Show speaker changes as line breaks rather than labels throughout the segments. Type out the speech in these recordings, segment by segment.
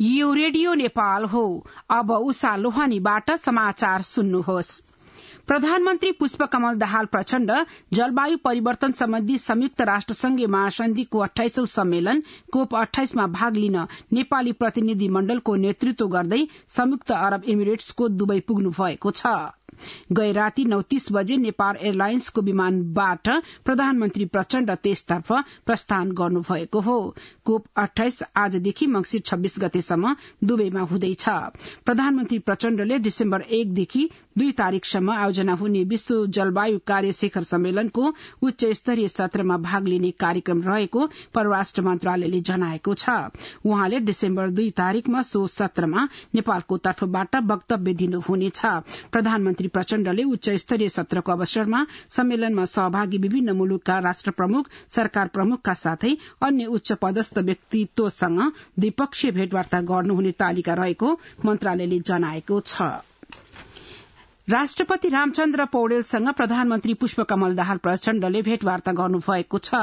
यो रेडियो नेपाल हो अब उषा लोहानीबाट समाचार सुन्नुहोस् प्रधानमन्त्री पुष्पकमल दाहाल प्रचण्ड जलवायु परिवर्तन सम्बन्धी संयुक्त राष्ट्र महासन्धिको अठाइसौं सम्मेलन कोप अठाइसमा भाग लिन नेपाली प्रतिनिधि मण्डलको नेतृत्व गर्दै संयुक्त अरब इमिरेट्सको दुवै पुग्नु भएको छ गए राति नौ तीस बजे नेपाल एयरलाइन्सको विमानबाट प्रधानमन्त्री प्रचण्ड त्यसतर्फ प्रस्थान गर्नुभएको हो कोप अठाइस आजदेखि मंगिर छब्बीस गतेसम्म दुवैमा हुँदैछ प्रधानमन्त्री प्रचण्डले डिसेम्बर एकदेखि दुई तारीकसम्म आयोजना हुने विश्व जलवायु कार्य शिखर सम्मेलनको उच्च स्तरीय सत्रमा भाग लिने कार्यक्रम रहेको परराष्ट्र मन्त्रालयले जनाएको छ उहाँले डिसेम्बर दुई तारीकमा सो सत्रमा नेपालको तर्फबाट वक्तव्य दिनुहुनेछ प्रधानमन्त्री श्री प्रचण्डले उच्च स्तरीय सत्रको अवसरमा सम्मेलनमा सहभागी विभिन्न मुलुकका राष्ट्र प्रमुख सरकार प्रमुखका साथै अन्य उच्च पदस्थ व्यक्तित्वसँग द्विपक्षीय भेटवार्ता गर्नुहुने तालिका रहेको मन्त्रालयले जनाएको छ राष्ट्रपति रामचन्द्र पौडेलसँग प्रधानमन्त्री पुष्पकमल दाहाल प्रचण्डले भेटवार्ता गर्नुभएको छ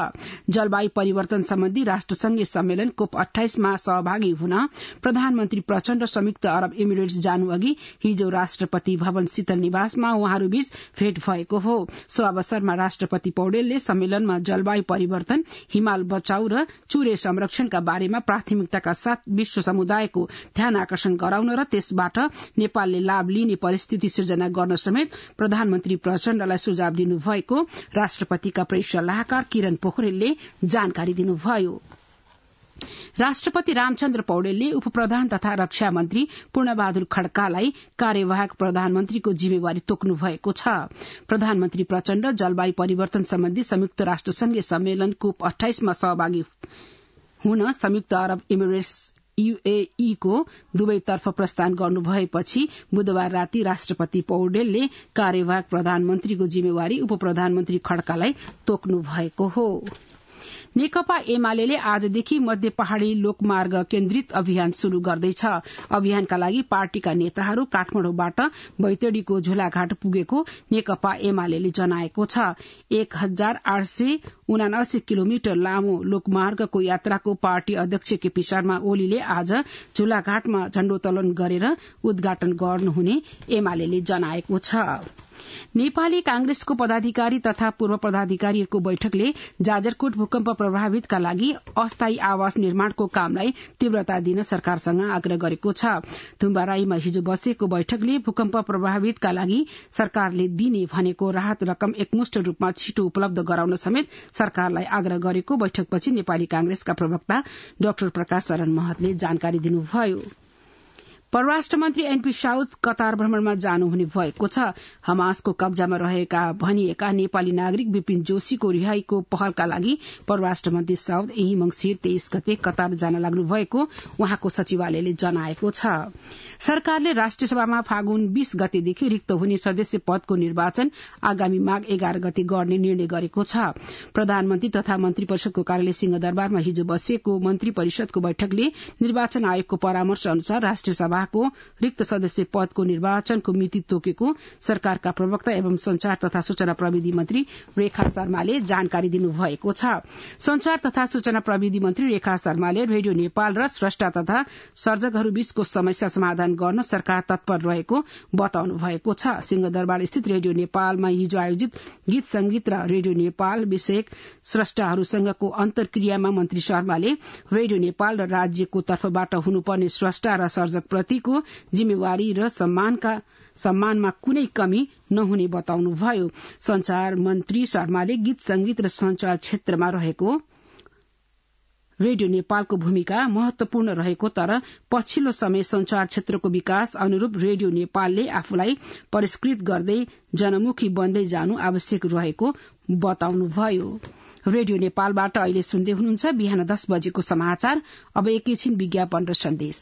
जलवायु परिवर्तन सम्बन्धी राष्ट्रसंघीय सम्मेलन कोप अठाइसमा सहभागी हुन प्रधानमन्त्री प्रचण्ड संयुक्त अरब इमिरेट्स जानु अघि हिजो राष्ट्रपति भवन शीतल निवासमा उहाँहरूबीच भेट भएको हो सो अवसरमा राष्ट्रपति पौडेलले सम्मेलनमा जलवायु परिवर्तन हिमाल बचाउ र चुरे संरक्षणका बारेमा प्राथमिकताका साथ विश्व समुदायको ध्यान आकर्षण गराउन र त्यसबाट नेपालले लाभ लिने परिस्थिति सिर्जना गर्न समेत प्रधानमन्त्री प्रचण्डलाई सुझाव दिनुभएको राष्ट्रपतिका प्रेस सल्लाहकार किरण पोखरेलले जानकारी दिनुभयो राष्ट्रपति रामचन्द्र पौडेलले उपप्रधान तथा रक्षा मन्त्री पूर्णबहादुर खड्कालाई कार्यवाहक प्रधानमन्त्रीको जिम्मेवारी तोक्नु भएको छ प्रधानमन्त्री प्रचण्ड जलवायु परिवर्तन सम्बन्धी संयुक्त राष्ट्र संघीय सम्मेलन कोप अठाइसमा सहभागी हुन संयुक्त अरब इमिरेट्स यूएई को दुवैतर्फ प्रस्थान गर्नुभएपछि बुधबार राति राष्ट्रपति पौडेलले कार्यवाहक प्रधानमन्त्रीको जिम्मेवारी उप प्रधानमन्त्री खड्कालाई तोक्नु भएको हो नेकपा एमाले आजदेखि मध्य पहाड़ी लोकमार्ग केन्द्रित अभियान शुरू गर्दैछ अभियानका लागि पार्टीका नेताहरू काठमाण्डुबाट बैतडीको झोलाघाट पुगेको नेकपा एमाले जनाएको छ एक हजार आठ सय उनासी किलोमिटर लामो लोकमार्गको यात्राको पार्टी अध्यक्ष केपी शर्मा ओलीले आज झोलाघाटमा झण्डोत्तोलन गरेर उद्घाटन गर्नुहुने एमाले जनाएको छ नेपाली कांग्रेसको पदाधिकारी तथा पूर्व पदाधिकारीहरूको बैठकले जाजरकोट भूकम्प प्रभावितका लागि अस्थायी आवास निर्माणको कामलाई तीव्रता दिन सरकारसँग आग्रह गरेको छ राईमा हिजो बसेको बैठकले भूकम्प प्रभावितका लागि सरकारले दिने भनेको राहत रकम एकमुष्ट रूपमा छिटो उपलब्ध गराउन समेत सरकारलाई आग्रह गरेको बैठकपछि नेपाली कांग्रेसका प्रवक्ता डाक्टर प्रकाश शरण महतले जानकारी दिनुभयो परराष्ट्र मन्त्री एनपी साउद कतार भ्रमणमा जानुहुने भएको छ हमासको कब्जामा रहेका भनिएका नेपाली नागरिक विपिन जोशीको रिहाईको पहलका लागि परराष्ट्र मन्त्री साउद यही मंगिर तेइस गते कतार जान लाग्नु भएको उहाँको सचिवालयले जनाएको छ सरकारले राष्ट्रिय सभामा फागुन बीस गतेदेखि रिक्त हुने सदस्य पदको निर्वाचन आगामी माघ एघार गते गर्ने निर्णय गरेको छ प्रधानमन्त्री तथा मन्त्री परिषदको कार्यालय सिंहदरबारमा हिजो बसेको मन्त्री परिषदको बैठकले निर्वाचन आयोगको परामर्श अनुसार राष्ट्रिय सभा शाहको रिक्त सदस्य पदको निर्वाचनको मिति तोकेको सरकारका प्रवक्ता एवं संचार तथा सूचना प्रविधि मन्त्री रेखा शर्माले जानकारी दिनुभएको छ संचार तथा सूचना प्रविधि मन्त्री रेखा शर्माले रेडियो नेपाल र श्रष्टा तथा सर्जकहरूबीचको समस्या समाधान गर्न सरकार तत्पर रहेको बताउनु भएको छ सिंहदरबार स्थित रेडियो नेपालमा हिजो आयोजित गीत संगीत र रेडियो नेपाल विषयक स्रष्टाहरूसँगको अन्तर्क्रियामा मन्त्री शर्माले रेडियो नेपाल र राज्यको तर्फबाट हुनुपर्ने श्रष्टा र सर्जकप्रति व्यक्तिको जिम्मेवारी र सम्मानका सम्मानमा कुनै कमी नहुने बताउनुभयो संचार मन्त्री शर्माले गीत संगीत र संचार क्षेत्रमा रहेको रेडियो नेपालको भूमिका महत्वपूर्ण रहेको तर पछिल्लो समय संचार क्षेत्रको विकास अनुरूप रेडियो नेपालले आफूलाई परिष्कृत गर्दै जनमुखी बन्दै जानु आवश्यक रहेको बताउनुभयो रेडियो नेपालबाट अहिले सुन्दै हुनुहुन्छ बिहान दस बजेको समाचार अब एकैछिन विज्ञापन र सन्देश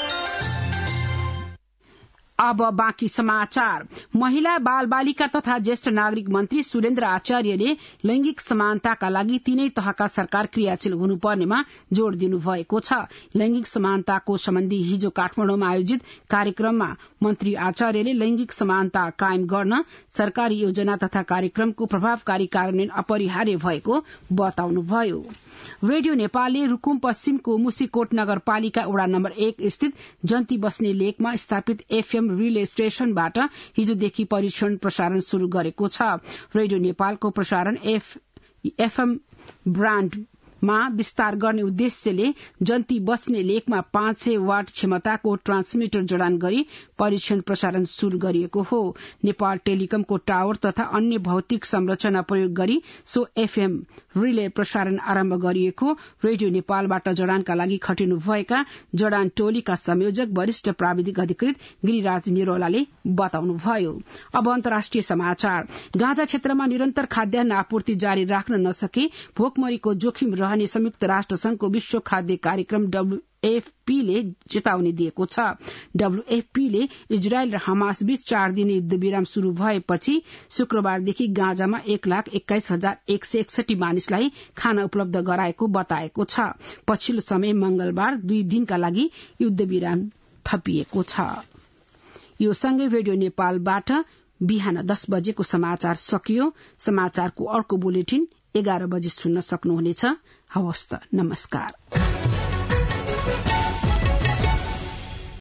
अब बाँकी समाचार महिला बाल बालिका तथा ज्येष्ठ नागरिक मन्त्री सुरेन्द्र आचार्यले लैंगिक समानताका लागि तीनै तहका सरकार क्रियाशील हुनुपर्नेमा जोड़ दिनुभएको छ लैंगिक समानताको सम्बन्धी हिजो काठमाण्डुमा आयोजित कार्यक्रममा मन्त्री आचार्यले लैंगिक समानता कायम गर्न सरकारी योजना तथा कार्यक्रमको प्रभावकारी कार्यान्वयन अपरिहार्य भएको बताउनुभयो रेडियो नेपालले रूकुम पश्चिमको मुसीकोट नगरपालिका वड़ा नम्बर एक स्थित जन्ती बस्ने लेकमा स्थापित एफएम रेल रिले स्टेशनबाट हिजोदेखि परीक्षण प्रसारण शुरू गरेको छ रेडियो नेपालको प्रसारण एफएम ब्राण्ड मा विस्तार गर्ने उद्देश्यले जन्ती बस्ने लेकमा पाँच सय वाट क्षमताको ट्रान्समिटर जडान गरी परीक्षण प्रसारण शुरू गरिएको हो नेपाल टेलिकमको टावर तथा अन्य भौतिक संरचना प्रयोग गरी सो एफएम रिले प्रसारण आरम्भ गरिएको रेडियो नेपालबाट जडानका लागि खटिनुभएका जडान टोलीका संयोजक वरिष्ठ प्राविधिक अधिकृत गिरिराज निरोलाले बताउनुभयो अब अन्तर्राष्ट्रिय समाचार गाँजा क्षेत्रमा निरन्तर खाद्यान्न आपूर्ति जारी राख्न नसके भोकमरीको जोखिम रहने संयुक्त राष्ट्र संघको विश्व खाद्य कार्यक्रम डब्ल्यूएफपीले चेतावनी दिएको छ डब्ल्यूएफपीले इजरायल र हमास बीच चार दिने युद्धविराम शुरू भएपछि शुक्रबारदेखि गाँजामा एक लाख एक्काइस हजार एक सय एकसठी मानिसलाई खाना उपलब्ध गराएको बताएको छ पछिल्लो समय मंगलबार दुई दिनका लागि युद्धविराम थपिएको छ यो सँगै रेडियो नेपालबाट बिहान दस बजेको समाचार सकियो समाचारको अर्को बुलेटिन एघार बजे सुन्न सक्नुहुनेछ हवस्त नमस्कार